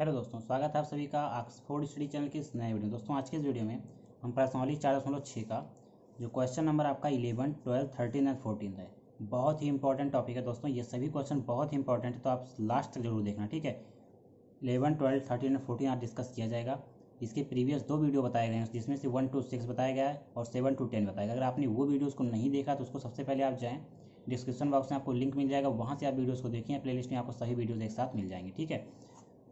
Hello दोस्तों स्वागत है आप सभी का ऑक्सफोर्ड स्टडी चैनल के इस नए वीडियो दोस्तों आज के इस वीडियो में हम पर्सनली चार दशमलव छः का जो क्वेश्चन नंबर आपका eleven twelve thirteen and fourteen है बहुत ही इंपॉर्टेंट टॉपिक है दोस्तों ये सभी क्वेश्चन बहुत ही इंपॉर्टेंट है तो आप लास्ट तक जरूर देखना ठीक है eleven twelve thirteen and fourteen आज डिस्कस किया जाएगा इसके प्रीवियस दो वीडियो बताए गए हैं जिसमें से वन टू सिक्स बताया गया है और सेवन टू टेन बताया गया अगर आपने वो वीडियोज़ को नहीं देखा तो उसको सबसे पहले आप जाएँ डिस्क्रिप्शन बॉक्स में आपको लिंक मिल जाएगा वहाँ से आप वीडियोज़ को देखिए प्लेलिस्ट में आपको सही वीडियोज़ एक साथ मिल जाएंगे ठीक है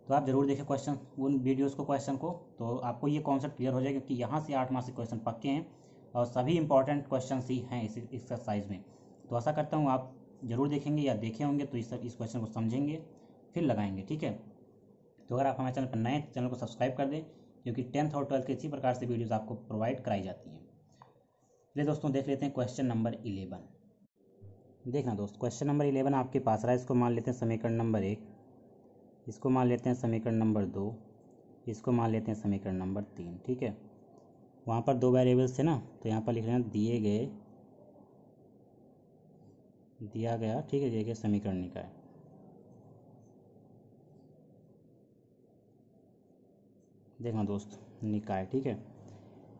तो आप ज़रूर देखें क्वेश्चन उन वीडियोस को क्वेश्चन को तो आपको ये कॉन्सेप्ट क्लियर हो जाएगा क्योंकि यहाँ से आठ मार्क्स के क्वेश्चन पक्के हैं और सभी इंपॉर्टेंट क्वेश्चन ही हैं इस एक्सरसाइज में तो ऐसा करता हूँ आप ज़रूर देखेंगे या देखे होंगे तो इस इस क्वेश्चन को समझेंगे फिर लगाएंगे ठीक है तो अगर आप हमारे चैनल पर नए तो चैनल को सब्सक्राइब कर दें क्योंकि टेंथ और ट्वेल्थ के इसी प्रकार से वीडियोज़ आपको प्रोवाइड कराई जाती हैं चलिए दोस्तों देख लेते हैं क्वेश्चन नंबर इलेवन देखना दोस्त क्वेश्चन नंबर इलेवन आपके पास रहा है इसको मान लेते हैं समीकरण नंबर एक इसको मान लेते हैं समीकरण नंबर दो इसको मान लेते हैं समीकरण नंबर तीन ठीक है वहाँ पर दो वेरिएबल्स थे ना तो यहाँ पर लिख लेना दिए गए दिया गया ठीक है दिए गए समीकरण निकाय देखना दोस्त निकाय ठीक है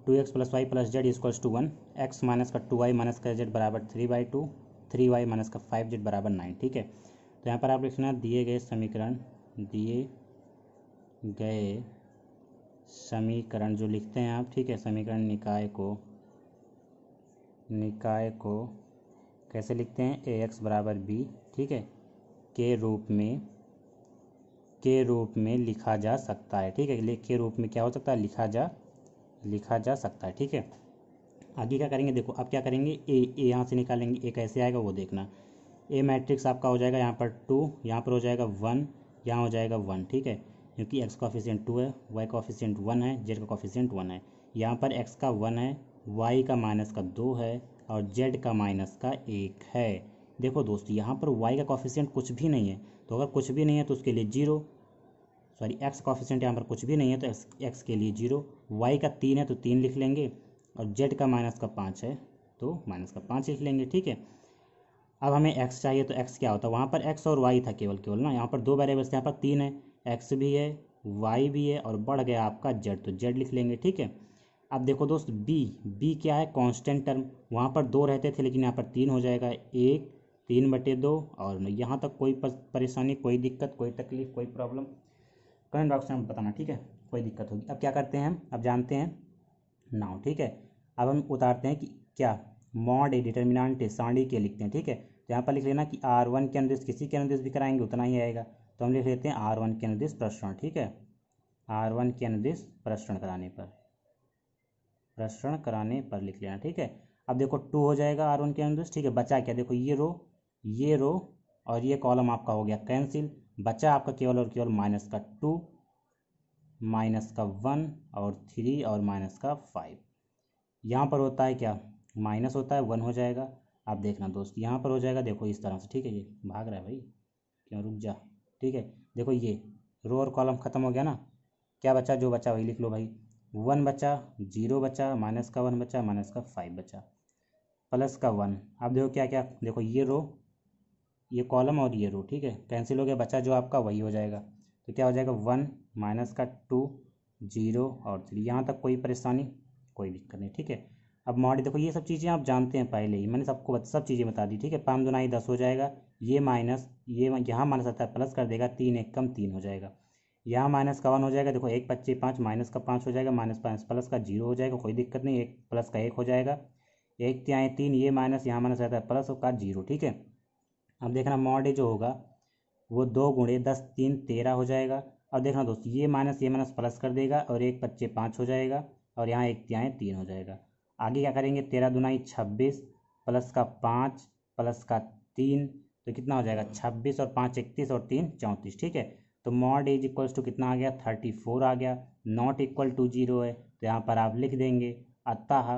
two x plus y plus z equals to one x minus का टू वाई माइनस का जेड बराबर three by two three y minus का फाइव जेड बराबर नाइन ठीक है तो यहाँ पर आप लिखना दिए गए समीकरण दिए गए समीकरण जो लिखते हैं आप ठीक है समीकरण निकाय को निकाय को कैसे लिखते हैं ए एक्स बराबर बी ठीक है के रूप में के रूप में लिखा जा सकता है ठीक है के रूप में क्या हो सकता है लिखा जा लिखा जा सकता है ठीक है आगे क्या करेंगे देखो अब क्या करेंगे ए ए यहाँ से निकालेंगे ए कैसे आएगा वो देखना ए मैट्रिक्स आपका हो जाएगा यहाँ पर टू यहाँ पर हो जाएगा वन यहाँ हो जाएगा वन ठीक है क्योंकि एक्स का ऑफिशियंट टू है वाई का ऑफिशियंट वन है जेड का ऑफिशियंट वन है यहाँ पर एक्स का वन है वाई का माइनस का दो है और जेड का माइनस का एक है देखो दोस्त यहाँ पर वाई का कॉफिशियंट कुछ भी नहीं है तो अगर कुछ भी नहीं है तो उसके लिए जीरो सॉरी एक्स कॉफिशियंट यहाँ पर कुछ भी नहीं है तो एक्स एक्स के लिए जीरो वाई का तीन है तो तीन लिख लेंगे और जेड का माइनस का पाँच है तो माइनस का पाँच लिख लेंगे ठीक है अब हमें एक्स चाहिए तो एक्स क्या होता है वहाँ पर एक्स और वाई था केवल केवल ना यहाँ पर दो वेरिएबल्स यहाँ पर तीन है एक्स भी है वाई भी है और बढ़ गया आपका जेड तो जेड लिख लेंगे ठीक है अब देखो दोस्त बी बी क्या है कांस्टेंट टर्म वहाँ पर दो रहते थे लेकिन यहाँ पर तीन हो जाएगा एक तीन बटे दो और यहाँ तक कोई परेशानी कोई दिक्कत कोई तकलीफ कोई प्रॉब्लम कमेंट बॉक्स में बताना ठीक है कोई दिक्कत होगी अब क्या करते हैं हम अब जानते हैं नाउ ठीक है अब हम उतारते हैं कि क्या मॉड ए डिटर्मिनाट सारणी के लिखते हैं ठीक है तो यहाँ पर लिख लेना कि आर वन के अनुदेश किसी के अनुदेश भी कराएंगे उतना ही आएगा तो हम लिख लेते हैं आर वन के अनुदेश प्रसरण ठीक है आर वन के अनुदेश प्रसरण कराने पर प्रसरण कराने पर लिख लेना ठीक है अब देखो टू हो जाएगा आर वन के अनुदेश ठीक है बचा क्या देखो ये रो ये रो और ये कॉलम आपका हो गया कैंसिल बचा आपका केवल और केवल माइनस का टू माइनस का वन और थ्री और माइनस का फाइव यहाँ पर होता है क्या माइनस होता है वन हो जाएगा आप देखना दोस्त यहाँ पर हो जाएगा देखो इस तरह से ठीक है ये भाग रहा है भाई क्यों रुक जा ठीक है देखो ये रो और कॉलम ख़त्म हो गया ना क्या बचा जो बचा वही लिख लो भाई वन बचा जीरो बचा माइनस का वन बचा माइनस का फाइव बचा प्लस का वन आप देखो क्या क्या देखो ये रो ये कॉलम और ये रो ठीक है कैंसिल हो गया बचा जो आपका वही हो जाएगा तो क्या हो जाएगा वन माइनस का टू जीरो और थ्री यहाँ तक कोई परेशानी कोई दिक्कत नहीं ठीक है अब मॉड देखो ये सब चीज़ें आप जानते हैं पहले ही मैंने सबको सब चीज़ें बता दी ठीक है पाँच दुनाई दस हो जाएगा ये माइनस ये यहाँ माइनस आता है प्लस कर देगा तीन एक कम तीन हो जाएगा यहाँ माइनस का वन हो जाएगा देखो एक पच्चीस पाँच माइनस का पाँच हो जाएगा माइनस पाँच प्लस का जीरो हो जाएगा कोई दिक्कत नहीं एक प्लस का एक हो जाएगा एक त्याएँ तीन ये माइनस यहाँ माइनस रहता है प्लस का जीरो ठीक है अब देखना मॉडे जो होगा वो दो गुणे दस तीन तेरह हो जाएगा अब देखना दोस्त ये माइनस ये माइनस प्लस कर देगा और एक पच्चे पाँच हो जाएगा और यहाँ एक त्याएँ तीन हो जाएगा आगे क्या करेंगे तेरह दुनाई छब्बीस प्लस का पाँच प्लस का तीन तो कितना हो जाएगा छब्बीस और पाँच इकतीस और तीन चौंतीस ठीक है तो मॉड इज इक्वल्स टू कितना आ गया थर्टी फोर आ गया नॉट इक्वल टू जीरो है तो यहाँ पर आप लिख देंगे अतः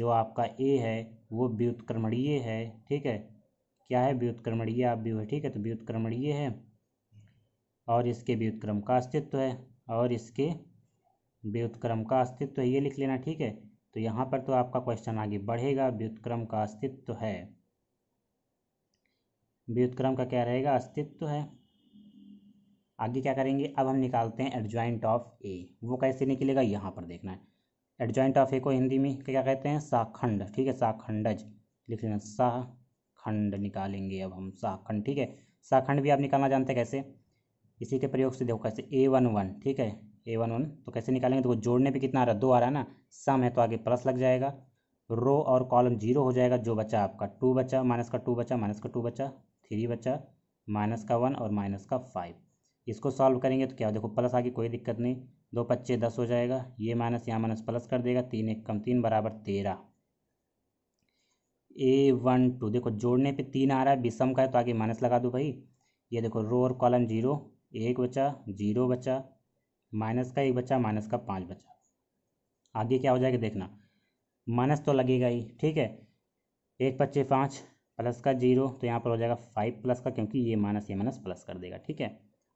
जो आपका ए है वो व्युत्क्रमणीय है ठीक है क्या है व्युत्क्रमणीय आप व्यू है ठीक है तो व्युत्क्रमणीय है और इसके व्युत्क्रम का अस्तित्व है और इसके व्युत्क्रम का अस्तित्व है ये लिख लेना ठीक है तो यहाँ पर तो आपका क्वेश्चन आगे बढ़ेगा व्युतक्रम का अस्तित्व है व्युतक्रम का क्या रहेगा अस्तित्व है आगे क्या करेंगे अब हम निकालते हैं एडजॉइंट ऑफ ए वो कैसे निकलेगा यहाँ पर देखना है एडजॉइंट ऑफ ए को हिंदी में क्या कहते हैं साखंड ठीक है साखंडज लिख लेना साखंड निकालेंगे अब हम साखंड ठीक है साखंड भी आप निकालना जानते हैं कैसे इसी के प्रयोग से देखो कैसे ए वन वन ठीक है ए वन वन तो कैसे निकालेंगे देखो जोड़ने पे कितना आ रहा है दो आ रहा है ना सम है तो आगे प्लस लग जाएगा रो और कॉलम जीरो हो जाएगा जो बचा आपका टू बचा माइनस का टू बचा माइनस का टू बचा थ्री बचा माइनस का वन और माइनस का फाइव इसको सॉल्व करेंगे तो क्या देखो प्लस आगे कोई दिक्कत नहीं दो पच्चे दस हो जाएगा ये माइनस यहाँ माइनस प्लस कर देगा तीन एक कम तीन बराबर तेरह ए वन टू देखो जोड़ने पे तीन आ रहा है विषम का है तो आगे माइनस लगा दो भाई ये देखो रो और कॉलम जीरो एक बचा जीरो बचा माइनस का एक बचा माइनस का पाँच बचा आगे क्या हो जाएगा देखना माइनस तो लगेगा ही ठीक है एक पच्चे पाँच प्लस का जीरो तो यहाँ पर हो जाएगा फाइव प्लस का क्योंकि ये माइनस ये माइनस प्लस कर देगा ठीक है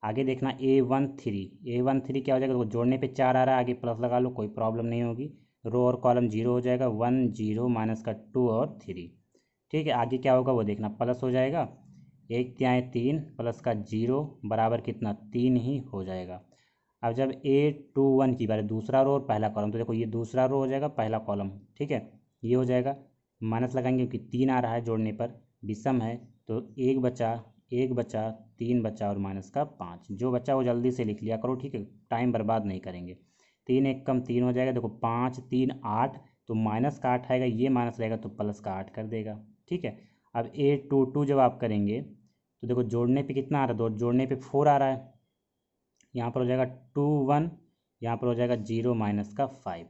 आगे देखना A one three A one three क्या हो जाएगा तो जोड़ने पे चार आ रहा है आगे प्लस लगा लो कोई प्रॉब्लम नहीं होगी रो और कॉलम जीरो हो जाएगा वन जीरो माइनस का टू और थ्री ठीक है आगे क्या होगा वो देखना प्लस हो जाएगा एक त्याएँ तीन प्लस का जीरो बराबर कितना तीन ही हो जाएगा अब जब ए टू वन की बारे दूसरा रो और पहला कॉलम तो देखो ये दूसरा रो हो जाएगा पहला कॉलम ठीक है ये हो जाएगा माइनस लगाएंगे क्योंकि तीन आ रहा है जोड़ने पर विषम है तो एक बचा एक बचा तीन बचा और माइनस का पाँच जो बच्चा वो जल्दी से लिख लिया करो ठीक है टाइम बर्बाद नहीं करेंगे तीन एक कम तीन हो जाएगा देखो पाँच तीन आठ तो माइनस का आठ आएगा ये माइनस रहेगा तो प्लस का आठ कर देगा ठीक है अब ए टू टू जब आप करेंगे तो देखो जोड़ने पे कितना आ रहा है दो जोड़ने पे फोर आ रहा है यहाँ पर हो जाएगा टू वन यहाँ पर हो जाएगा जीरो माइनस का फाइव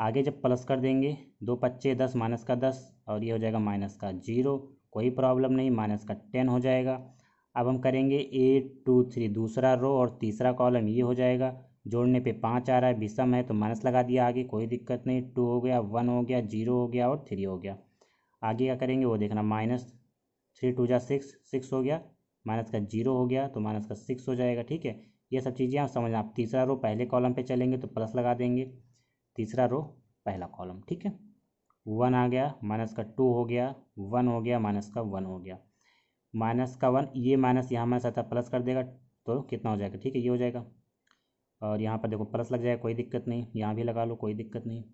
आगे जब प्लस कर देंगे दो पच्चे दस माइनस का दस और ये हो जाएगा माइनस का जीरो कोई प्रॉब्लम नहीं माइनस का टेन हो जाएगा अब हम करेंगे एट टू थ्री दूसरा रो और तीसरा कॉलम ये हो जाएगा जोड़ने पे पाँच आ रहा है विषम है तो माइनस लगा दिया आगे कोई दिक्कत नहीं टू हो गया वन हो गया जीरो हो गया और थ्री हो गया आगे क्या करेंगे वो देखना माइनस थ्री टू जा सिक्स सिक्स हो गया माइनस का जीरो हो गया तो माइनस का सिक्स हो जाएगा ठीक है ये सब चीज़ें आप समझना आप तीसरा रो पहले कॉलम पे चलेंगे तो प्लस लगा देंगे तीसरा रो पहला कॉलम ठीक है वन आ गया माइनस का टू हो गया वन हो गया माइनस का वन हो गया माइनस का वन ये माइनस यहाँ माइनस आता प्लस कर देगा तो कितना हो जाएगा ठीक है ये हो जाएगा और यहाँ पर देखो प्लस लग जाएगा कोई दिक्कत नहीं यहाँ भी लगा लो कोई दिक्कत नहीं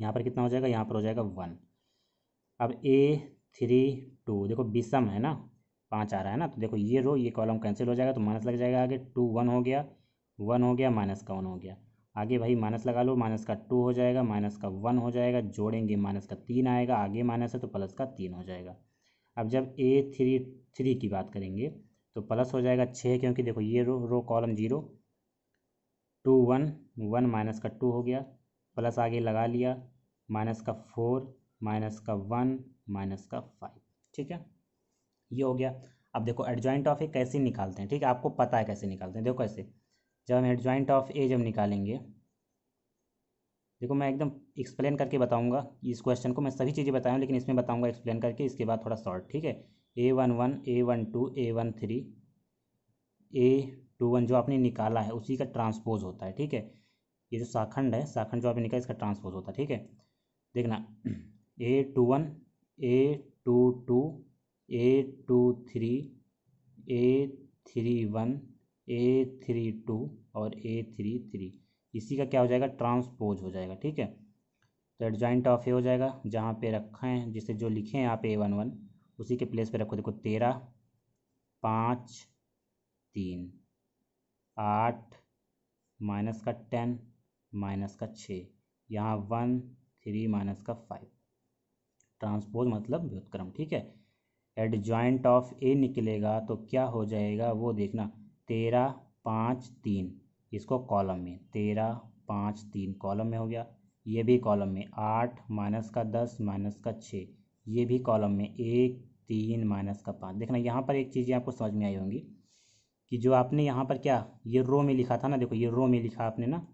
यहाँ पर कितना हो जाएगा यहाँ पर हो जाएगा वन अब ए थ्री टू देखो बीसम है ना पाँच आ रहा है ना तो देखो ये रो ये कॉलम कैंसिल हो जाएगा तो माइनस लग जाएगा आगे टू वन हो गया वन हो गया माइनस का वन हो गया आगे भाई माइनस लगा लो माइनस का टू हो जाएगा माइनस का वन हो जाएगा जोड़ेंगे माइनस का तीन आएगा आगे माइनस है तो प्लस का तीन हो जाएगा अब जब ए थ्री थ्री की बात करेंगे तो प्लस हो जाएगा छः क्योंकि देखो ये row row column zero two one one minus का टू हो गया प्लस आगे लगा लिया माइनस का फोर माइनस का वन माइनस का फाइव ठीक है ये हो गया अब देखो एडजॉइंट ऑफ ए कैसे निकालते हैं ठीक है आपको पता है कैसे निकालते हैं देखो ऐसे जब हम एडजॉइंट ऑफ ए जब निकालेंगे देखो मैं एकदम एक्सप्लेन करके बताऊंगा इस क्वेश्चन को मैं सभी चीज़ें बताया हूँ लेकिन इसमें बताऊंगा एक्सप्लेन करके इसके बाद थोड़ा शॉर्ट ठीक है A one one A one two A one three A two one जो आपने निकाला है उसी का ट्रांसपोज होता है ठीक है ये जो शाखंड है शाखंड जो आपने निकाला इसका ट्रांसपोज होता है ठीक है देखना A two one A two two eight two three eight three one A three two और ए थ्री थ्री इसी का क्या हो जाएगा ट्रांसपोज हो जाएगा ठीक है तो एडजॉइंट ऑफ ए हो जाएगा जहाँ पे रखा है जिसे जो लिखे हैं आप ए वन वन उसी के प्लेस पे रखो देखो तेरह पाँच तीन आठ माइनस का टेन माइनस का छः यहाँ वन थ्री माइनस का फाइव ट्रांसपोज मतलब व्युतक्रम ठीक है एड ज्वाइंट ऑफ ए निकलेगा तो क्या हो जाएगा वो देखना तेरह पाँच तीन इसको कॉलम में तेरह पाँच तीन कॉलम में हो गया ये भी कॉलम में आठ माइनस का दस माइनस का छः ये भी कॉलम में एक तीन माइनस का पाँच देखना यहाँ पर एक चीज़ें आपको समझ में आई होंगी कि जो आपने यहाँ पर क्या ये रो में लिखा था ना देखो ये रो में लिखा आपने ना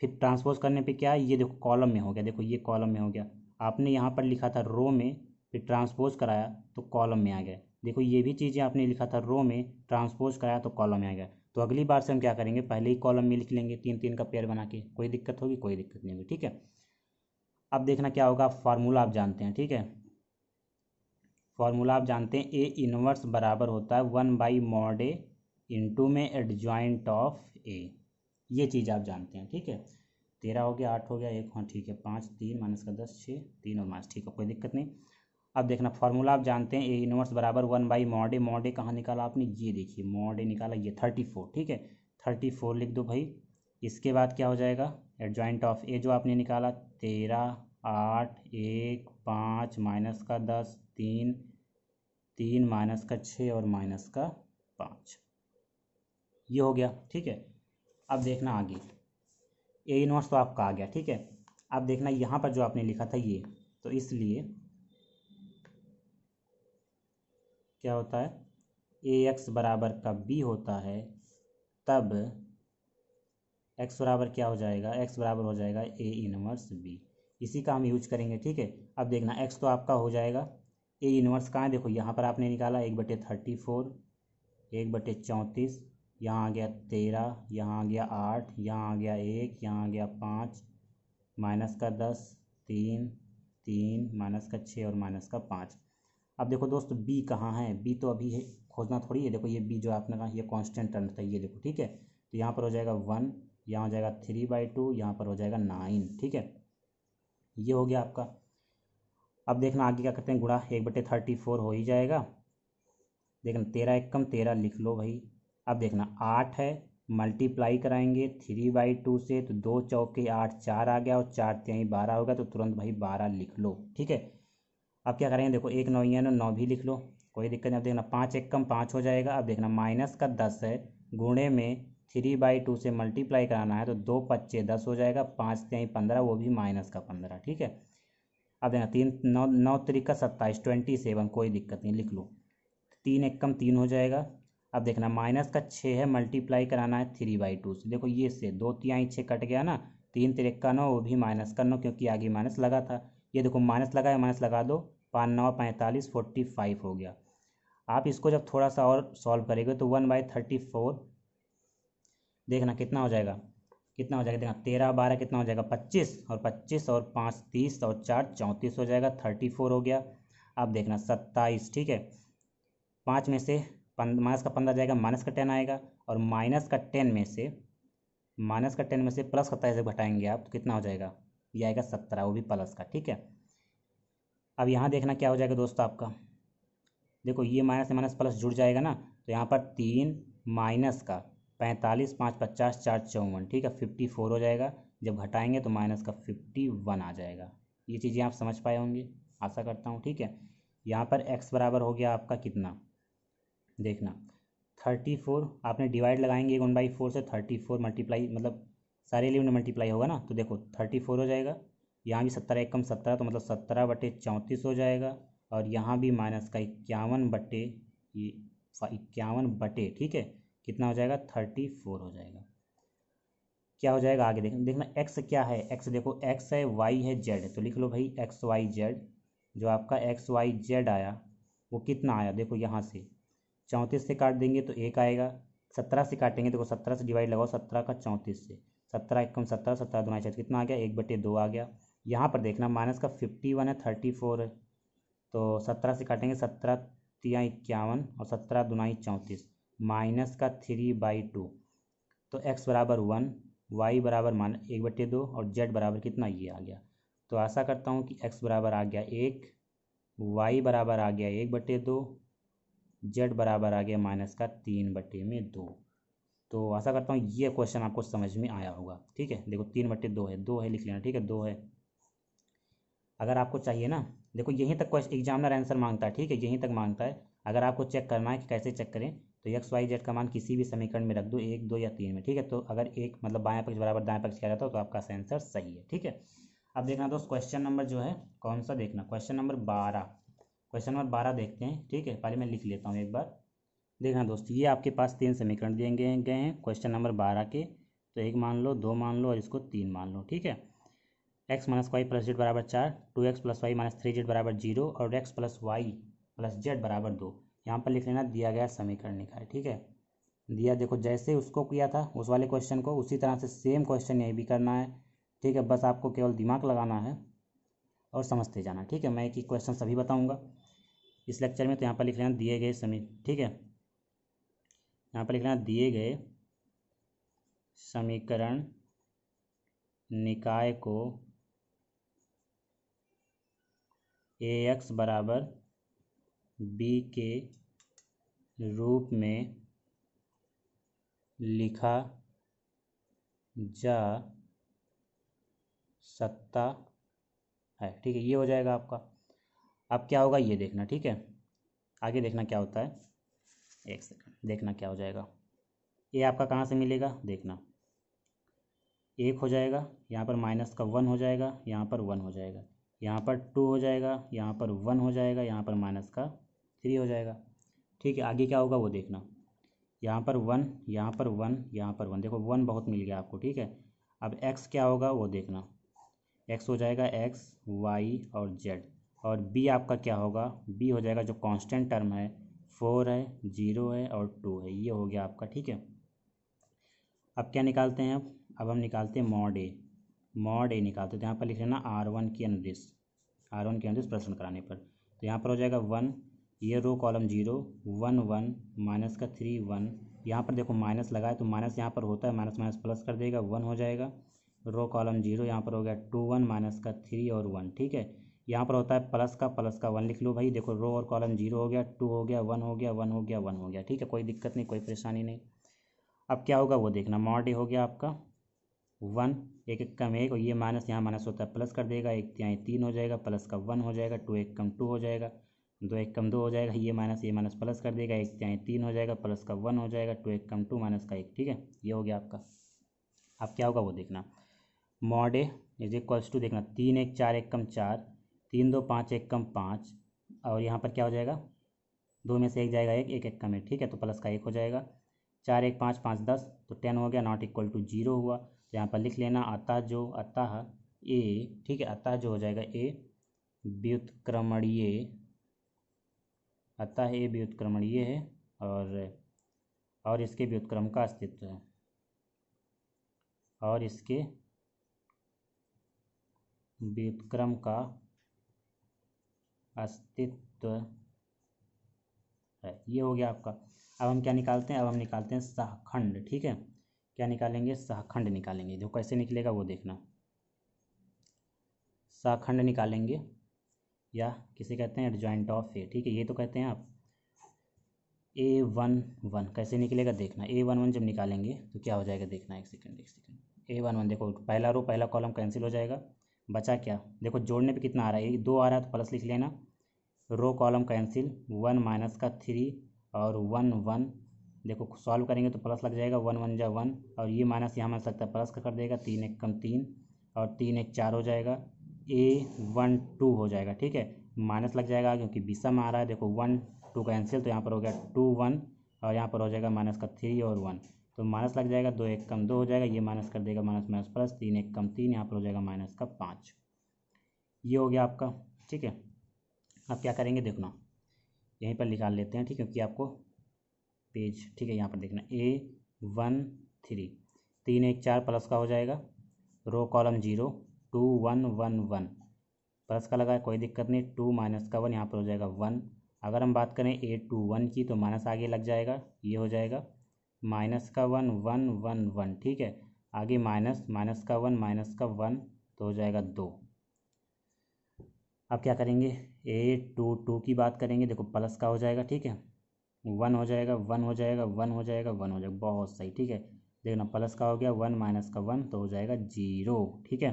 फिर ट्रांसपोज करने पे क्या ये देखो कॉलम में हो गया देखो ये कॉलम में हो गया आपने यहाँ पर लिखा था रो में फिर ट्रांसपोज कराया तो कॉलम में आ गया देखो ये भी चीज़ें आपने लिखा था रो में ट्रांसपोज कराया तो कॉलम में आ गया तो अगली बार से हम क्या करेंगे पहले ही कॉलम में लिख लेंगे तीन तीन का पेयर बना के कोई दिक्कत होगी कोई दिक्कत नहीं होगी ठीक है अब देखना क्या होगा फार्मूला आप जानते हैं ठीक है फार्मूला आप जानते हैं ए इनवर्स बराबर होता है one by mod A into में एडजॉइंट ऑफ ए ये चीज़ आप जानते हैं ठीक है तेरह हो गया आठ हो गया एक हाँ ठीक है पाँच तीन माइनस का दस छः तीन और माइनस ठीक है कोई दिक्कत नहीं अब देखना फार्मूला आप जानते हैं ए इनवर्स बराबर one by mod A mod A कहाँ निकाला आपने ये देखिए मॉड ए निकाला ये थर्टी फोर ठीक है थर्टी फोर लिख दो भाई इसके बाद क्या हो जाएगा एडजॉइंट ऑफ ए जो आपने निकाला तेरह आठ एक पाँच माइनस का दस तीन तीन माइनस का छः और माइनस का पाँच ये हो गया ठीक है अब देखना आगे ए इनवर्स तो आपका आ गया ठीक है अब देखना यहाँ पर जो आपने लिखा था ये तो इसलिए क्या होता है ए एक्स बराबर का बी होता है तब एक्स बराबर क्या हो जाएगा एक्स बराबर हो जाएगा ए इनवर्स बी इसी का हम यूज करेंगे ठीक है अब देखना एक्स तो आपका हो जाएगा ए इनवर्स कहाँ है देखो यहाँ पर आपने निकाला एक बटे थर्टी फोर एक बटे चौंतीस यहाँ आ गया तेरह यहाँ आ गया आठ यहाँ आ गया एक यहाँ आ गया पाँच माइनस का दस तीन तीन माइनस का छः और माइनस का पाँच अब देखो दोस्त बी कहाँ है बी तो अभी है खोजना थोड़ी है देखो ये बी जो आपने कहा ये कॉन्स्टेंट टर्म था ये देखो ठीक है तो यहाँ पर हो जाएगा वन यहाँ हो जाएगा थ्री बाई टू यहाँ पर हो जाएगा नाइन ठीक है ये हो गया आपका अब देखना आगे क्या करते हैं गुणा एक बटे थर्टी फोर हो ही जाएगा देखना तेरह एक कम तेरह लिख लो भाई अब देखना आठ है मल्टीप्लाई कराएंगे थ्री बाई टू से तो दो चौके आठ चार आ गया और चार त्याई बारह हो गया तो तुरंत भाई बारह लिख लो ठीक है अब क्या करेंगे देखो एक नौ या नौ भी लिख लो कोई दिक्कत नहीं अब देखना पाँच एक कम पाँच हो जाएगा अब देखना माइनस का दस है गुणे में थ्री बाई टू से मल्टीप्लाई कराना है तो दो पच्चे दस हो जाएगा पाँच से तेई पंद्रह वो भी माइनस का पंद्रह ठीक है अब देखना तीन नौ नौ तरीका सत्ताईस ट्वेंटी सेवन कोई दिक्कत नहीं लिख लो तीन एक कम तीन हो जाएगा अब देखना माइनस का छः है मल्टीप्लाई कराना है थ्री बाई टू से देखो ये से दो तिहाई छः कट गया ना तीन तिरक्का नौ वो भी माइनस का नौ क्योंकि आगे माइनस लगा था ये देखो माइनस लगा है माइनस लगा दो पाँच नौ पैंतालीस फोर्टी फाइव हो गया आप इसको जब थोड़ा सा और सॉल्व करेंगे तो वन बाई थर्टी फोर देखना कितना हो जाएगा कितना हो जाएगा देखना तेरह बारह कितना हो जाएगा पच्चीस और पच्चीस और पाँच तीस और चार चौंतीस हो जाएगा थर्टी फोर हो गया अब देखना सत्ताईस ठीक है पाँच में से माइनस का पंद्रह जाएगा माइनस का टेन आएगा और माइनस का टेन में से माइनस का टेन में से प्लस का सत्ताईस घटाएंगे आप तो कितना हो जाएगा ये आएगा सत्रह वो भी प्लस का ठीक है अब यहाँ देखना क्या हो जाएगा दोस्तों आपका देखो ये माइनस माइनस प्लस जुड़ जाएगा ना तो यहाँ पर तीन माइनस का पैंतालीस पाँच पचास चार चौवन ठीक है फिफ्टी फोर हो जाएगा जब घटाएंगे तो माइनस का फिफ्टी वन आ जाएगा ये चीज़ें आप समझ पाए होंगे आशा करता हूँ ठीक है यहाँ पर एक्स बराबर हो गया आपका कितना देखना थर्टी फोर आपने डिवाइड लगाएंगे एक वन बाई फोर से थर्टी फोर मल्टीप्लाई मतलब सारे एलिमेंट मल्टीप्लाई होगा ना तो देखो थर्टी फोर हो जाएगा यहाँ भी सत्रह एकम सत्रह तो मतलब सत्रह बटे चौंतीस हो जाएगा और यहाँ भी माइनस का इक्यावन बटे इक्यावन बटे ठीक है कितना हो जाएगा थर्टी फोर हो जाएगा क्या हो जाएगा आगे देखना देखना एक्स क्या है एक्स देखो एक्स है वाई है जेड तो लिख लो भाई एक्स वाई जेड जो आपका एक्स वाई जेड आया वो कितना आया देखो यहाँ से चौंतीस से काट देंगे तो एक आएगा सत्रह से काटेंगे देखो सत्रह से डिवाइड लगाओ सत्रह का चौंतीस से सत्रह एक कम सत्रह सत्रह दो चार कितना आ गया एक बटे दो आ गया यहाँ पर देखना माइनस का फिफ्टी वन है थर्टी फोर है तो सत्रह से काटेंगे सत्रह तिया इक्यावन और सत्रह दुनाई चौंतीस माइनस का थ्री बाई टू तो एक्स बराबर वन वाई बराबर मान एक बटे दो और जेड बराबर कितना ये आ गया तो आशा करता हूँ कि एक्स बराबर आ गया एक वाई बराबर आ गया एक बटे दो जेड बराबर आ गया माइनस का तीन बटे में दो तो आशा करता हूँ ये क्वेश्चन आपको समझ में आया होगा ठीक है देखो तीन बटे दो है दो है लिख लेना ठीक है दो है अगर आपको चाहिए ना देखो यहीं तक क्वेश्चन एग्जामिनर आंसर मांगता है ठीक है यहीं तक मांगता है अगर आपको चेक करना है कि कैसे चेक करें तो एक्स वाई जेड का मान किसी भी समीकरण में रख दो एक दो या तीन में ठीक है तो अगर एक मतलब बाया पक्ष बराबर दाएँ पक्ष किया जाता है तो आपका आंसर सही है ठीक है अब देखना दोस्त क्वेश्चन नंबर जो है कौन सा देखना क्वेश्चन नंबर बारह क्वेश्चन नंबर बारह देखते हैं ठीक है पहले मैं लिख लेता हूँ एक बार देखना दोस्त ये आपके पास तीन समीकरण दिए गए गए हैं क्वेश्चन नंबर बारह के तो एक मान लो दो मान लो और इसको तीन मान लो ठीक है x minus y plus z बराबर चार two x plus y minus three z बराबर जीरो और x plus y plus z बराबर दो यहाँ पर लिख लेना दिया गया समीकरण निकाय ठीक है दिया देखो जैसे उसको किया था उस वाले क्वेश्चन को उसी तरह से सेम क्वेश्चन यही भी करना है ठीक है बस आपको केवल दिमाग लगाना है और समझते जाना ठीक है मैं एक क्वेश्चन सभी बताऊँगा इस लेक्चर में तो यहाँ पर लिख लेना दिए गए समी ठीक है यहाँ पर लिख लेना दिए गए समीकरण निकाय को ए एक्स बराबर बी के रूप में लिखा जा सकता है ठीक है ये हो जाएगा आपका अब क्या होगा ये देखना ठीक है आगे देखना क्या होता है एक सेकंड देखना क्या हो जाएगा ये आपका कहाँ से मिलेगा देखना एक हो जाएगा यहाँ पर माइनस का वन हो जाएगा यहाँ पर वन हो जाएगा यहाँ पर टू हो जाएगा यहाँ पर वन हो जाएगा यहाँ पर माइनस का थ्री हो जाएगा ठीक है आगे क्या होगा वो देखना यहाँ पर वन यहाँ पर वन यहाँ पर वन देखो वन बहुत मिल गया आपको ठीक है अब एक्स क्या होगा वो देखना एक्स हो जाएगा एक्स वाई और जेड और बी आपका क्या होगा बी हो जाएगा जो कांस्टेंट टर्म है फोर है जीरो है और टू है ये हो गया आपका ठीक है अब क्या निकालते हैं अब अब हम निकालते हैं मॉड ए मॉड ए निकालते हैं तो यहाँ पर लिख लेना आर वन की अनुदेश आर वन की अनुदेश प्रश्न कराने पर तो यहाँ पर हो जाएगा वन ये row column zero one one minus का थ्री वन यहाँ पर देखो माइनस लगाए तो माइनस यहाँ पर होता है माइनस माइनस प्लस कर देगा वन हो जाएगा रो कॉलम जीरो यहाँ पर हो गया टू वन माइनस का थ्री और वन ठीक है यहाँ पर होता है प्लस का प्लस का वन लिख लो भाई देखो रो और कॉलम जीरो हो गया टू हो गया वन हो गया वन हो गया वन हो गया ठीक है कोई दिक्कत नहीं कोई परेशानी नहीं अब क्या होगा वो देखना मॉडे हो गया आपका वन एक एक कम एक और ये माइनस यहाँ माइनस होता है प्लस कर देगा एक यहाँ तीन हो जाएगा प्लस का वन हो जाएगा टू एक कम टू हो जाएगा दो एक कम दो हो जाएगा ये माइनस ये माइनस प्लस कर देगा एक यहाँ तीन हो जाएगा प्लस का वन हो जाएगा टू एक कम टू माइनस का एक ठीक है ये हो गया आपका अब क्या होगा वो देखना mod A is equals to देखना तीन एक चार एक कम चार तीन दो पाँच एक कम पाँच और यहाँ पर क्या हो जाएगा दो में से एक जाएगा एक एक एक कम एक ठीक है तो प्लस का एक हो जाएगा चार एक पाँच पाँच दस तो टेन हो गया नॉट इक्वल टू जीरो हुआ यहाँ पर लिख लेना अतः जो अतः ए ठीक है अतः जो हो जाएगा ए व्युत्क्रमणीय अतः ए व्युत्क्रमणीय है और और इसके व्युत्क्रम का अस्तित्व है और इसके व्युत्क्रम का अस्तित्व है ये हो गया आपका अब हम क्या निकालते हैं अब हम निकालते हैं शाखंड ठीक है क्या निकालेंगे शाखंड निकालेंगे जो कैसे निकलेगा वो देखना शाखंड निकालेंगे या किसे कहते हैं एडजॉइंट ऑफ ए ठीक है ये तो कहते हैं आप ए वन वन कैसे निकलेगा देखना ए वन वन जब निकालेंगे तो क्या हो जाएगा देखना एक सेकंड एक सेकंड ए वन वन देखो पहला रो पहला कॉलम कैंसिल हो जाएगा बचा क्या देखो जोड़ने पे कितना आ रहा है दो आ रहा है तो प्लस लिख लेना row column cancel one minus का थ्री और वन वन देखो सॉल्व करेंगे तो प्लस लग जाएगा वन वन जा वन और ये माइनस यहाँ मिल सकता है प्लस का कर देगा तीन एक कम तीन और तीन एक चार हो जाएगा ए वन टू हो जाएगा ठीक है माइनस लग जाएगा क्योंकि बीसम आ रहा है देखो वन टू कैंसिल तो यहाँ पर हो गया टू वन और यहाँ पर हो जाएगा माइनस का थ्री और वन तो माइनस लग जाएगा दो एक कम दो हो जाएगा ये माइनस कर देगा माइनस माइनस प्लस तीन एक कम तीन यहाँ पर हो जाएगा माइनस का पाँच ये हो गया आपका ठीक है अब क्या करेंगे देखना यहीं पर निकाल लेते हैं ठीक है क्योंकि आपको पेज ठीक है यहाँ पर देखना ए वन थ्री तीन एक चार प्लस का हो जाएगा row column zero two one one one plus का लगा कोई दिक्कत नहीं टू माइनस का वन यहाँ पर हो जाएगा वन अगर हम बात करें ए टू वन की तो माइनस आगे लग जाएगा ये हो जाएगा माइनस का वन वन वन वन ठीक है आगे माइनस माइनस का वन माइनस का वन तो हो जाएगा दो अब क्या करेंगे ए टू टू की बात करेंगे देखो प्लस का हो जाएगा ठीक है वन हो जाएगा वन हो जाएगा वन हो जाएगा वन हो जाएगा बहुत सही ठीक है देखना प्लस का हो गया वन माइनस का वन तो हो जाएगा जीरो ठीक है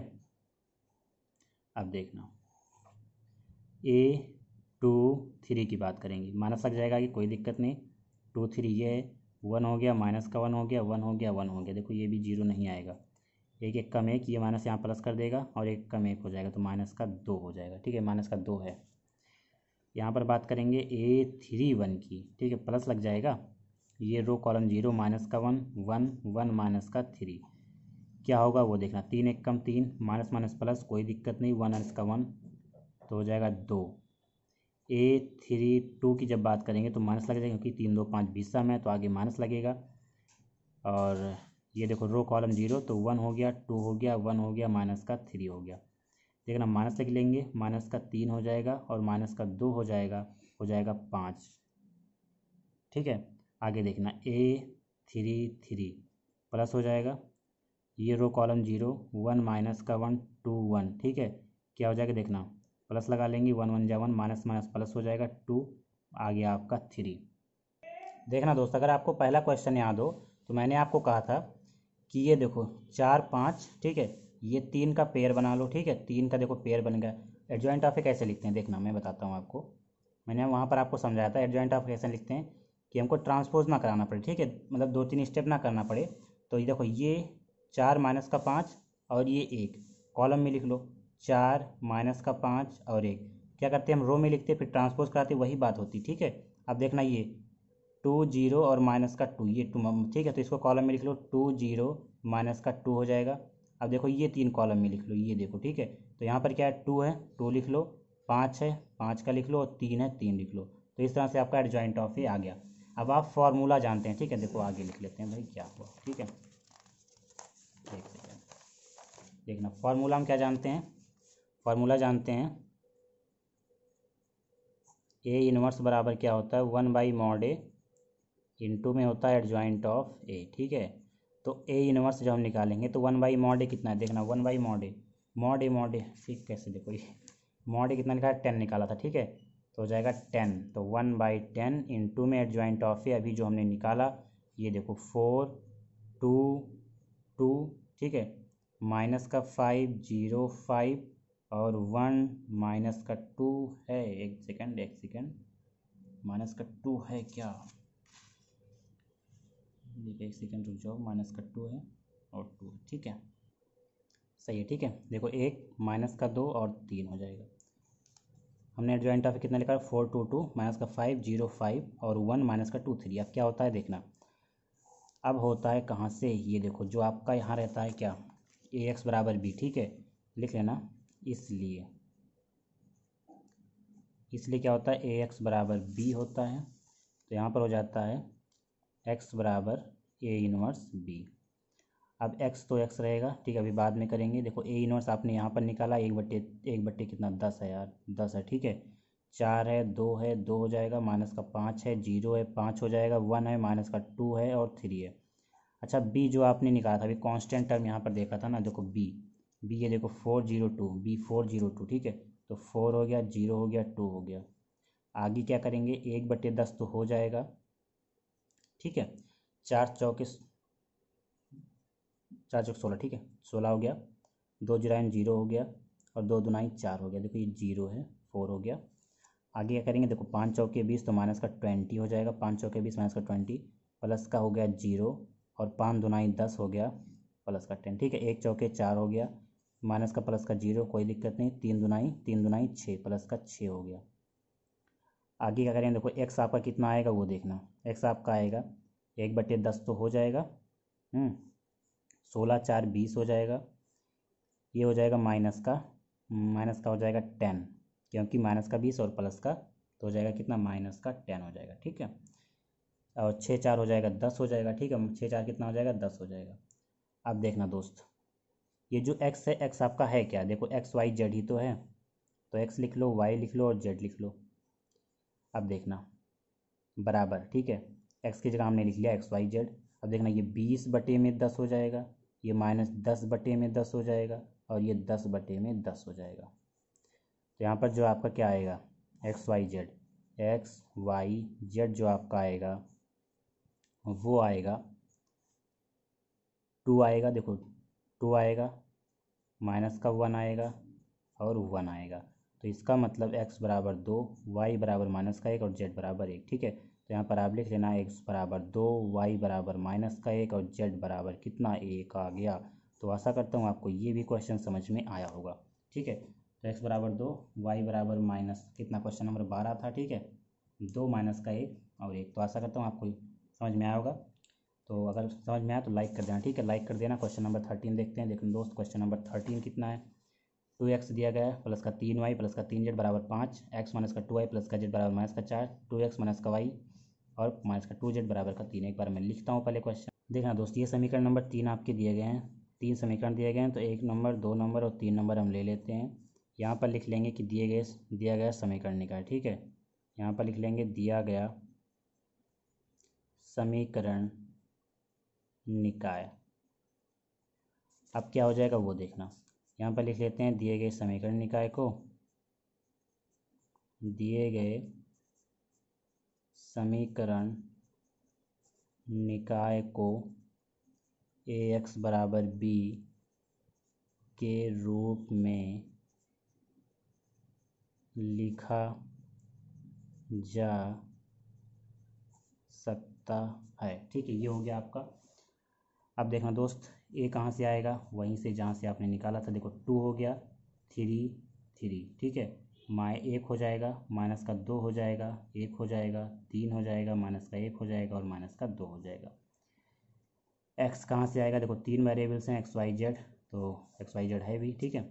अब देखना ए टू थ्री की बात करेंगे माइनस लग जाएगा कि कोई दिक्कत नहीं टू थ्री ये वन हो गया माइनस का वन हो गया वन हो गया वन हो गया देखो ये भी जीरो नहीं आएगा एक एक कम एक ये माइनस यहाँ प्लस कर देगा और एक कम एक हो जाएगा तो माइनस का दो हो जाएगा ठीक है माइनस का दो है यहाँ पर बात करेंगे ए थ्री वन की ठीक है प्लस लग जाएगा ये रो कॉलम जीरो माइनस का वन वन वन माइनस का थ्री क्या होगा वो देखना तीन एक कम तीन माइनस माइनस प्लस कोई दिक्कत नहीं वन माइनस का वन तो हो जाएगा दो ए थ्री टू की जब बात करेंगे तो माइनस लग जाएगा क्योंकि तीन दो पाँच बीस सम है तो आगे माइनस लगेगा और ये देखो रो कॉलम जीरो तो वन हो गया टू हो गया वन हो गया माइनस का थ्री हो गया देखना माइनस लिख लेंगे माइनस का तीन हो जाएगा और माइनस का दो हो जाएगा हो जाएगा पाँच ठीक है आगे देखना ए थ्री थ्री प्लस हो जाएगा ये row column zero one minus का वन टू वन ठीक है क्या हो जाएगा देखना प्लस लगा लेंगे वन वन जा वन माइनस माइनस प्लस हो जाएगा टू आ गया आपका थ्री देखना दोस्त अगर आपको पहला क्वेश्चन याद हो तो मैंने आपको कहा था कि ये देखो चार पाँच ठीक है ये तीन का पेयर बना लो ठीक है तीन का देखो पेयर बन गया एडजॉइंट ऑफ ए कैसे लिखते हैं देखना मैं बताता हूँ आपको मैंने वहाँ पर आपको समझाया था एडजॉइंट ऑफ कैसे लिखते हैं कि हमको ट्रांसपोज ना कराना पड़े ठीक है मतलब दो तीन स्टेप ना करना पड़े तो ये देखो ये चार माइनस का पाँच और ये एक कॉलम में लिख लो चार माइनस का पाँच और एक क्या करते हैं हम रो में लिखते फिर ट्रांसपोज कराते वही बात होती ठीक है अब देखना ये टू जीरो और माइनस का टू ये टू ठीक है तो इसको कॉलम में लिख लो टू जीरो माइनस का टू हो जाएगा अब देखो ये तीन कॉलम में लिख लो ये देखो ठीक है तो यहाँ पर क्या है टू है टू लिख लो पाँच है पाँच का लिख लो और तीन है तीन लिख लो तो इस तरह से आपका एडजॉइंट ऑफ ये आ गया अब आप फॉर्मूला जानते हैं ठीक है देखो आगे लिख लेते हैं भाई क्या हुआ ठीक है देख देखना फॉर्मूला हम क्या जानते हैं फॉर्मूला जानते हैं ए इनवर्स बराबर क्या होता है one by mod A into में होता है एडजॉइंट ऑफ ए ठीक है तो ए इनवर्स जब हम निकालेंगे तो वन बाई मॉड ए कितना है देखना one by mod A mod A mod A ठीक कैसे देखो ये मॉड ए कितना निकाला टेन निकाला था ठीक है तो हो जाएगा टेन तो one by ten into में एडजॉइंट ऑफ ए अभी जो हमने निकाला ये देखो फोर टू टू ठीक है माइनस का फाइव जीरो फाइव और वन माइनस का टू है एक सेकेंड एक सेकेंड माइनस का टू है क्या देखिए एक सेकेंड रुक जाओ माइनस का टू है और टू है ठीक है सही है ठीक है देखो एक माइनस का दो और तीन हो जाएगा हमने ज्वाइंट ऑफ कितना लिखा फोर टू टू माइनस का फाइव जीरो फाइव और वन माइनस का टू थ्री अब क्या होता है देखना अब होता है कहाँ से ये देखो जो आपका यहाँ रहता है क्या ए एक्स बराबर बी ठीक है लिख लेना इसलिए इसलिए क्या होता है ए एक्स बराबर बी होता है तो यहाँ पर हो जाता है एक्स बराबर ए इनवर्स बी अब एक्स तो एक्स रहेगा ठीक है अभी बाद में करेंगे देखो ए इनवर्स आपने यहाँ पर निकाला एक बट्टे एक बट्टे कितना दस है यार दस है ठीक है चार है दो है दो हो जाएगा माइनस का पाँच है जीरो है पाँच हो जाएगा वन है माइनस का टू है और थ्री है अच्छा बी जो आपने निकाला था अभी कॉन्स्टेंट टर्म यहाँ पर देखा था ना देखो बी बी ये देखो four zero two B four zero two ठीक है तो फोर हो गया जीरो हो गया टू हो गया आगे क्या करेंगे एक बटे दस तो हो जाएगा ठीक है चार चौके चार चौक सोलह ठीक है सोलह हो गया दो जुराइन जीरो हो गया और दो दुनाई चार हो गया देखो ये जीरो है फोर हो गया आगे क्या करेंगे देखो पाँच चौके बीस तो माइनस का ट्वेंटी हो जाएगा पाँच चौके बीस माइनस का ट्वेंटी प्लस का हो गया जीरो और पाँच दुनाई दस हो गया प्लस का टेन ठीक है एक चौके चार हो गया माइनस का प्लस का जीरो कोई दिक्कत नहीं तीन दुनाई तीन दुनाई छः प्लस का छः हो गया आगे का करें देखो एक्स आपका कितना आएगा वो देखना एक्स आपका आएगा एक बटे दस तो हो जाएगा हम्म। सोलह चार बीस हो जाएगा ये हो जाएगा माइनस का माइनस का हो जाएगा टेन क्योंकि माइनस का बीस और प्लस का तो हो जाएगा कितना माइनस का टेन हो जाएगा ठीक है और छः चार हो जाएगा दस हो जाएगा ठीक है छः चार कितना हो जाएगा दस हो जाएगा अब देखना दोस्त ये जो एक्स है एक्स आपका है क्या देखो एक्स वाई जेड ही तो है तो एक्स लिख लो वाई लिख लो और जेड लिख लो अब देखना बराबर ठीक है एक्स की जगह हमने लिख लिया एक्स वाई जेड अब देखना ये बीस बटे में दस हो जाएगा ये माइनस दस बटे में दस हो जाएगा और ये दस बटे में दस हो जाएगा तो यहाँ पर जो आपका क्या आएगा x Y z x Y z जो आपका आएगा वो आएगा टू आएगा देखो टू आएगा माइनस का वन आएगा और वन आएगा तो इसका मतलब एक्स बराबर दो वाई बराबर माइनस का एक और जेड बराबर एक ठीक है तो यहाँ पर आप लिख लेना एक्स बराबर दो वाई बराबर माइनस का एक और जेड बराबर कितना एक आ गया तो आशा करता हूँ आपको ये भी क्वेश्चन समझ में आया होगा ठीक है तो एक्स बराबर दो वाई बराबर माइनस कितना क्वेश्चन नंबर बारह था ठीक है दो माइनस का एक और एक तो आशा करता हूँ आपको समझ में आया होगा तो अगर समझ में आया तो लाइक कर देना ठीक है लाइक कर देना क्वेश्चन नंबर थर्टीन देखते हैं लेकिन दोस्त क्वेश्चन नंबर थर्टीन कितना है टू एक्स दिया गया है प्लस का तीन वाई प्लस का तीन जेड बराबर पाँच एक्स माइनस का टू वाई प्लस का जेड बराबर माइनस का चार टू एक्स माइनस का वाई और माइनस का टू जेड बराबर का तीन एक बार मैं लिखता हूँ पहले क्वेश्चन देखना दोस्त ये समीकरण नंबर तीन आपके दिए गए हैं तीन समीकरण दिए गए हैं तो एक नंबर दो नंबर और तीन नंबर हम ले लेते हैं यहाँ पर लिख लेंगे कि दिए गए दिया गया समीकरण निकाय ठीक है यहाँ पर लिख लेंगे दिया गया समीकरण निकाय अब क्या हो जाएगा वो देखना यहाँ पर लिख लेते हैं दिए गए समीकरण निकाय को दिए गए समीकरण निकाय को ए एक्स बराबर बी के रूप में लिखा जा सकता है ठीक है ये हो गया आपका अब देखना दोस्त ए कहाँ से आएगा वहीं से जहाँ से आपने निकाला था देखो टू हो गया थ्री थ्री ठीक है माए एक हो जाएगा माइनस का दो हो जाएगा एक हो जाएगा तीन हो जाएगा माइनस का एक हो जाएगा और माइनस का दो हो जाएगा एक्स कहाँ से आएगा देखो तीन वेरिएबल्स हैं एक्स वाई जेड तो एक्स वाई जेड है भी ठीक है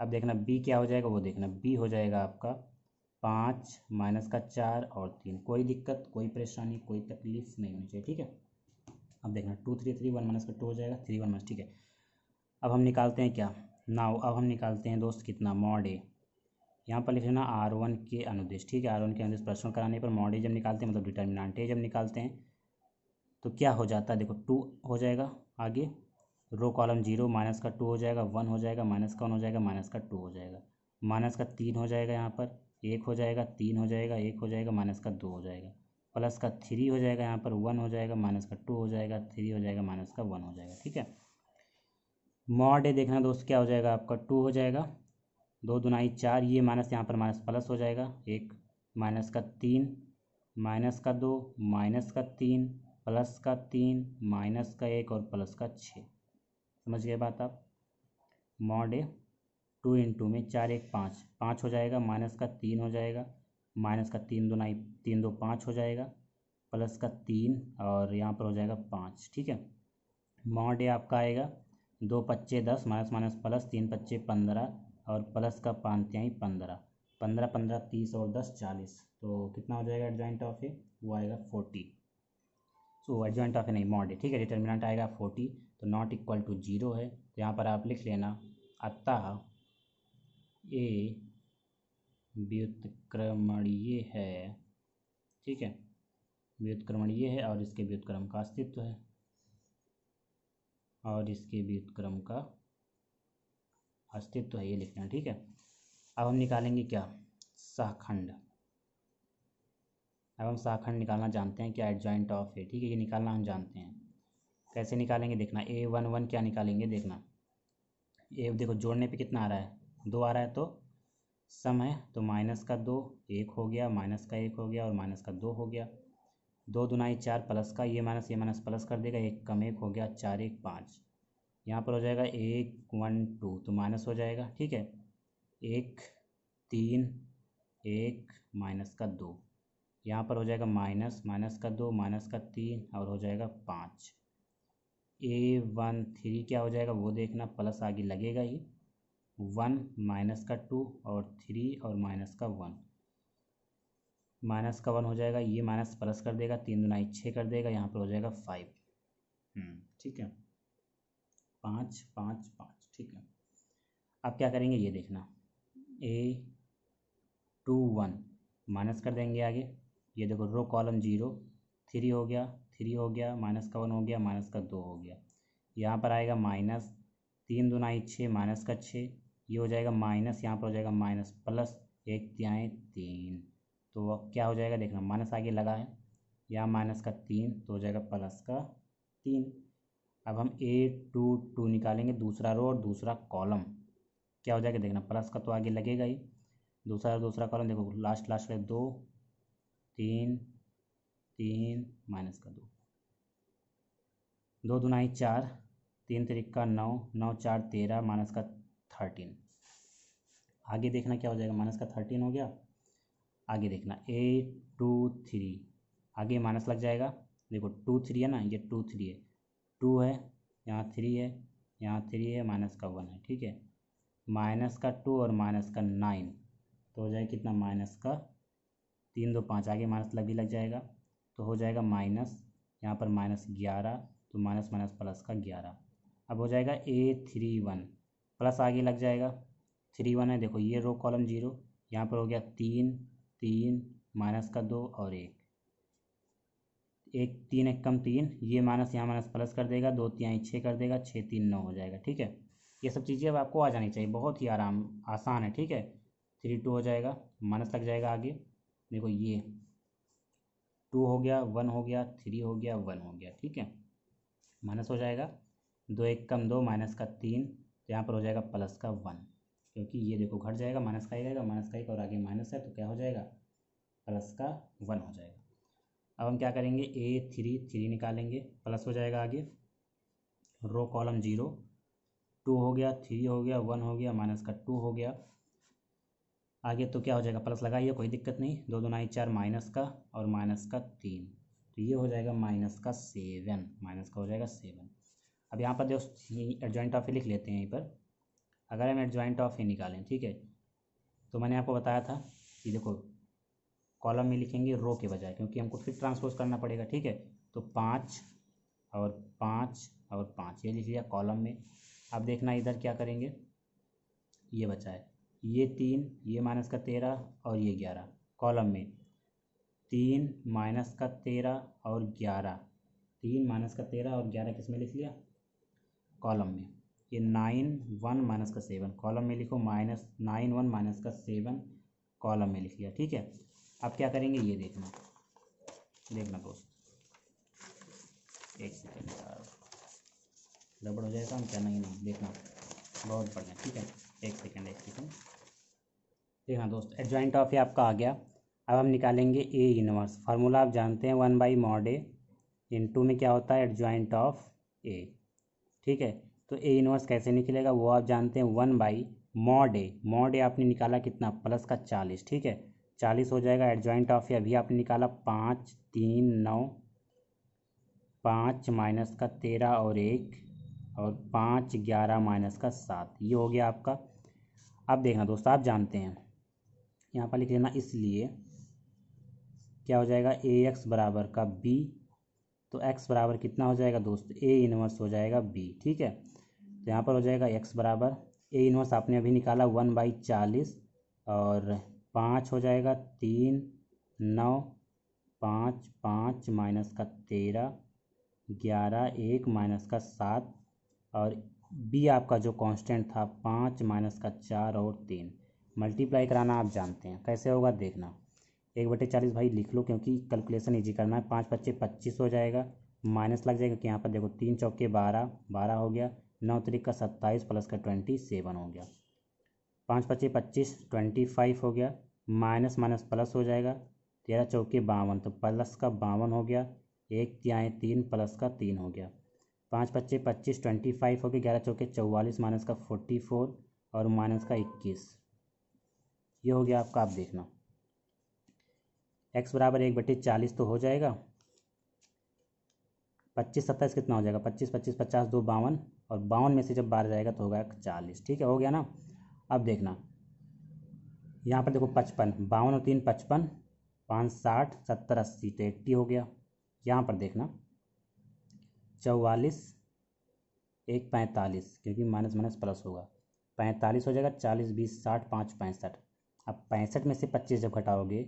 अब देखना बी क्या हो जाएगा वो देखना बी हो जाएगा आपका पाँच माइनस का चार और तीन कोई दिक्कत कोई परेशानी कोई तकलीफ नहीं होनी चाहिए ठीक है अब देखना two three three one minus का टू हो जाएगा थ्री वन माइनस ठीक है अब हम निकालते हैं क्या नाव अब हम निकालते हैं दोस्त कितना मॉड ए यहाँ पर लिख लेना आर वन के अनुदेश ठीक है आर वन के अनुदेश प्रश्न कराने पर मॉड ए जब निकालते हैं मतलब डिटर्मिनाट ए जब निकालते हैं तो क्या हो जाता है देखो टू हो जाएगा आगे रो कॉलम जीरो माइनस का टू हो जाएगा वन हो जाएगा माइनस का वन हो जाएगा माइनस का टू हो जाएगा माइनस का तीन हो जाएगा यहाँ पर एक हो जाएगा तीन हो जाएगा एक हो जाएगा माइनस का दो हो जाएगा प्लस का थ्री हो जाएगा यहाँ पर वन हो जाएगा माइनस का टू हो जाएगा थ्री हो जाएगा माइनस का वन हो जाएगा ठीक है मॉड ए देखना दोस्त क्या हो जाएगा आपका टू हो जाएगा दो दुनाई चार ये माइनस यहाँ पर माइनस प्लस हो जाएगा एक माइनस का तीन माइनस का दो माइनस का तीन प्लस का तीन माइनस का एक और प्लस का छः समझ गए बात आप मॉड ए टू इंटू में चार एक पाँच पाँच हो जाएगा माइनस का तीन हो जाएगा माइनस का तीन दो नाई तीन दो पाँच हो जाएगा प्लस का तीन और यहाँ पर हो जाएगा पाँच ठीक है मॉड ए आपका आएगा दो पच्चे दस माइनस माइनस प्लस तीन पच्चे पंद्रह और प्लस का पाँच ही पंद्रह पंद्रह पंद्रह तीस और दस चालीस तो कितना हो जाएगा एडजॉइंट ऑफ ए वो आएगा forty so adjoint of A नहीं मॉड ए ठीक है डिटर्मिनेंट आएगा फोर्टी तो नॉट इक्वल टू जीरो है तो यहाँ पर आप लिख लेना अतः ए व्युतक्रमणीय है ठीक है व्युतक्रमणीय है और इसके व्युतक्रम का अस्तित्व है और इसके व्युतक्रम का अस्तित्व है ये लिखना ठीक है अब हम निकालेंगे क्या सहखंड अब हम सहखंड निकालना जानते हैं क्या एडजॉइंट ऑफ है ठीक है ये निकालना हम जानते हैं कैसे निकालेंगे देखना ए वन वन क्या निकालेंगे देखना ए देखो जोड़ने पे कितना आ रहा है दो आ रहा है तो सम है तो माइनस का दो एक हो गया माइनस का एक हो गया और माइनस का दो हो गया दो दुनाई चार प्लस का ये माइनस ये माइनस प्लस कर देगा एक कम एक हो गया चार एक पाँच यहाँ पर हो जाएगा एक वन टू तो माइनस हो जाएगा ठीक है एक तीन एक माइनस का दो यहाँ पर हो जाएगा माइनस माइनस का दो माइनस का तीन और हो जाएगा पाँच ए वन थ्री क्या हो जाएगा वो देखना प्लस आगे लगेगा ही वन माइनस का टू और थ्री और माइनस का वन माइनस का वन हो जाएगा ये माइनस प्लस कर देगा तीन दुनाई छः कर देगा यहाँ पर हो जाएगा फाइव हम्म, ठीक है पाँच पाँच पाँच ठीक है अब क्या करेंगे ये देखना ए टू वन माइनस कर देंगे आगे ये देखो रो कॉलम जीरो थ्री हो गया थ्री हो गया माइनस का वन हो गया माइनस का दो हो गया यहाँ पर आएगा माइनस तीन दुनाई छः माइनस का छः ये हो जाएगा माइनस यहाँ पर हो जाएगा माइनस प्लस एक तिहाई तीन तो अब क्या हो जाएगा देखना माइनस आगे लगा है यहाँ माइनस का तीन तो हो जाएगा प्लस का तीन अब हम ए टू टू निकालेंगे दूसरा रो और दूसरा कॉलम क्या हो जाएगा देखना प्लस का तो आगे लगेगा ही दूसरा दूसरा कॉलम देखो लास्ट लास्ट में दो तीन तीन माइनस का दो दो दुनाई चार तीन तरीक का नौ नौ चार तेरह माइनस का थर्टीन आगे देखना क्या हो जाएगा माइनस का थर्टीन हो गया आगे देखना एट टू थ्री आगे माइनस लग जाएगा देखो टू थ्री है ना ये टू थ्री है टू है यहाँ थ्री है यहाँ थ्री है माइनस का वन है ठीक है माइनस का टू और माइनस का नाइन तो हो जाएगा कितना माइनस का तीन दो पाँच आगे माइनस लग भी लग जाएगा तो हो जाएगा माइनस यहाँ पर माइनस ग्यारह तो माइनस माइनस प्लस का ग्यारह अब हो जाएगा ए थ्री वन प्लस आगे लग जाएगा थ्री वन है देखो ये रो कॉलम जीरो यहाँ पर हो गया तीन तीन माइनस का दो और एक एक तीन एक कम तीन ये माइनस यहाँ माइनस प्लस कर देगा दो तीन छः कर देगा छः तीन नौ हो जाएगा ठीक है ये सब चीज़ें अब आपको आ जानी चाहिए बहुत ही आराम आसान है ठीक है थ्री टू हो जाएगा माइनस लग जाएगा आगे देखो ये टू हो गया वन हो गया थ्री हो गया वन हो गया ठीक है माइनस हो जाएगा दो एक कम दो माइनस का तीन तो यहाँ पर हो जाएगा प्लस का वन क्योंकि ये देखो घट जाएगा माइनस का ही रहेगा माइनस का एक और आगे माइनस है तो क्या हो जाएगा प्लस का वन हो जाएगा अब हम क्या करेंगे ए थ्री थ्री निकालेंगे प्लस हो जाएगा आगे रो कॉलम जीरो टू हो गया थ्री हो गया वन हो गया माइनस का टू हो गया आगे तो क्या हो जाएगा प्लस लगाइए कोई दिक्कत नहीं दो दो नाई चार माइनस का और माइनस का तीन तो ये हो जाएगा माइनस का सेवन माइनस का हो जाएगा सेवन अब यहाँ पर जो एडजॉइंट ऑफ ही लिख लेते हैं यहीं पर अगर हम एडजॉइंट ऑफ ही निकालें ठीक है तो मैंने आपको बताया था कि देखो कॉलम में लिखेंगे रो के बजाय क्योंकि हमको फिर ट्रांसपोज करना पड़ेगा ठीक है तो पाँच और पाँच और पाँच ये लिख लिया कॉलम में अब देखना इधर क्या करेंगे ये बचा है ये तीन ये माइनस का तेरह और ये ग्यारह कॉलम में तीन माइनस का तेरह और ग्यारह तीन माइनस का तेरह और ग्यारह किस में लिख लिया कॉलम में ये नाइन वन माइनस का सेवन कॉलम में लिखो माइनस नाइन वन माइनस का सेवन कॉलम में लिख लिया ठीक है अब क्या करेंगे ये देखना देखना दोस्त एक सेकेंड गड़बड़ हो जाएगा हम क्या नहीं नहीं देखना बहुत बढ़िया ठीक है एक सेकेंड एक सेकेंड देखना दोस्त एडजॉइंट ऑफ ये आपका आ गया अब हम निकालेंगे ए यूनिवर्स फार्मूला आप जानते हैं one by mod A into में क्या होता है एडजॉइंट ऑफ ए ठीक है तो ए इनवर्स कैसे निकलेगा वो आप जानते हैं one by mod A mod A आपने निकाला कितना प्लस का चालीस ठीक है चालीस हो जाएगा एडजॉइंट ऑफ ए अभी आपने निकाला पाँच तीन नौ पाँच माइनस का तेरह और एक और पाँच ग्यारह माइनस का सात ये हो गया आपका अब देखना दोस्तों आप जानते हैं यहाँ पर लिख लेना इसलिए क्या हो जाएगा ए एक्स बराबर का बी तो एक्स बराबर कितना हो जाएगा दोस्त ए इनवर्स हो जाएगा बी ठीक है तो यहाँ पर हो जाएगा एक्स बराबर ए इनवर्स आपने अभी निकाला वन बाई चालीस और पाँच हो जाएगा तीन नौ पाँच पाँच माइनस का तेरह ग्यारह एक माइनस का सात और बी आपका जो कांस्टेंट था पाँच माइनस का चार और तीन मल्टीप्लाई कराना आप जानते हैं कैसे होगा देखना एक बटे चालीस भाई लिख लो क्योंकि कैलकुलेशन ईजी करना है पाँच पच्चीस पच्चीस हो जाएगा माइनस लग जाएगा कि यहाँ पर देखो तीन चौके बारह बारह हो गया नौ तरीक का सत्ताईस प्लस का ट्वेंटी सेवन हो गया पाँच पच्चीस पच्चीस ट्वेंटी फाइव हो गया माइनस माइनस प्लस हो जाएगा तेरह चौके बावन तो प्लस का बावन हो गया एक तिहाई तीन प्लस का तीन हो गया पाँच पच्चीस पच्चीस ट्वेंटी फाइव हो गया ग्यारह चौके चौवालीस माइनस का फोर्टी फोर और माइनस का इक्कीस ये हो गया आपका आप देखना एक्स बराबर एक बटे चालीस तो हो जाएगा पच्चीस सत्ताईस कितना हो जाएगा पच्चीस पच्चीस पचास दो बावन और बावन में से जब बारह जाएगा तो होगा चालीस ठीक है हो गया ना अब देखना यहाँ पर देखो पचपन बावन और तीन पचपन पाँच साठ सत्तर अस्सी तो एट्टी हो गया यहाँ पर देखना चौवालीस एक पैंतालीस क्योंकि माइनस माइनस प्लस होगा पैंतालीस हो जाएगा चालीस बीस साठ पाँच पैंसठ अब पैंसठ में से पच्चीस जब घटाओगे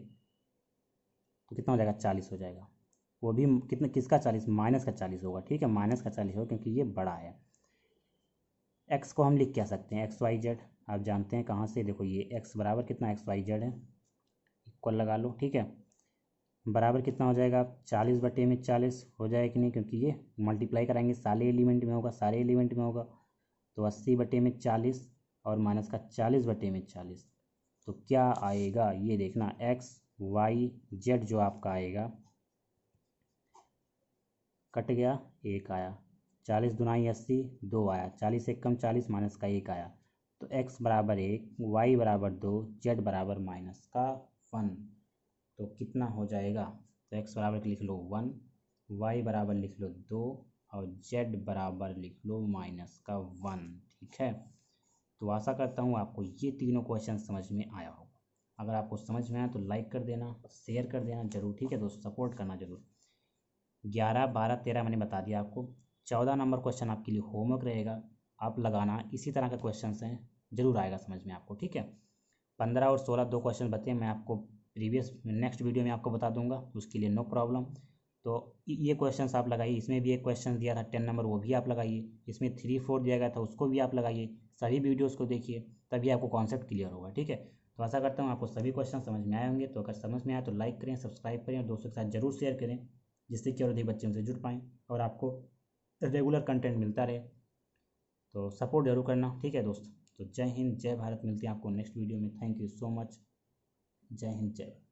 तो कितना हो जाएगा चालीस हो जाएगा वो भी कितना किसका चालीस माइनस का चालीस होगा ठीक है माइनस का चालीस होगा क्योंकि ये बड़ा है एक्स को हम लिख क्या सकते हैं एक्स वाई जेड आप जानते हैं कहाँ से देखो ये एक्स बराबर कितना एक्स वाई जेड है इक्वल लगा लो ठीक है बराबर कितना हो जाएगा आप चालीस बटे में चालीस हो जाएगा कि नहीं क्योंकि ये मल्टीप्लाई कराएंगे सारे एलिमेंट में होगा सारे एलिमेंट में होगा तो अस्सी बटे में चालीस और माइनस का चालीस बटे में चालीस तो क्या आएगा ये देखना एक्स वाई जेड जो आपका आएगा कट गया एक आया चालीस दुनाई अस्सी दो आया चालीस एक कम चालीस माइनस का एक आया तो एक्स बराबर एक वाई बराबर दो जेड बराबर माइनस का वन तो कितना हो जाएगा तो एक्स बराबर लिख लो वन वाई बराबर लिख लो दो और जेड बराबर लिख लो माइनस का वन ठीक है तो आशा करता हूँ आपको ये तीनों क्वेश्चन समझ में आया होगा अगर आपको समझ में आए तो लाइक कर देना शेयर कर देना जरूर ठीक है दोस्तों सपोर्ट करना जरूर ग्यारह बारह तेरह मैंने बता दिया आपको चौदह नंबर क्वेश्चन आपके लिए होमवर्क रहेगा आप लगाना इसी तरह के क्वेश्चन हैं जरूर आएगा समझ में आपको ठीक है पंद्रह और सोलह दो क्वेश्चन बचे मैं आपको प्रीवियस नेक्स्ट वीडियो में आपको बता दूंगा उसके लिए नो प्रॉब्लम तो ये क्वेश्चंस आप लगाइए इसमें भी एक क्वेश्चन दिया था टेन नंबर वो भी आप लगाइए इसमें थ्री फोर दिया गया था उसको भी आप लगाइए सभी वीडियोज़ को देखिए तभी आपको कॉन्सेप्ट क्लियर होगा ठीक है तो आशा करता हूँ आपको सभी क्वेश्चन समझ में आए होंगे तो अगर समझ में आए तो लाइक करें सब्सक्राइब करें और दोस्तों के साथ जरूर शेयर करें जिससे कि और अधिक बच्चे उनसे जुड़ पाएँ और आपको रेगुलर कंटेंट मिलता रहे तो सपोर्ट जरूर करना ठीक है दोस्त तो जय हिंद जय भारत मिलती है आपको नेक्स्ट वीडियो में थैंक यू सो मच जय हिंद जय भारत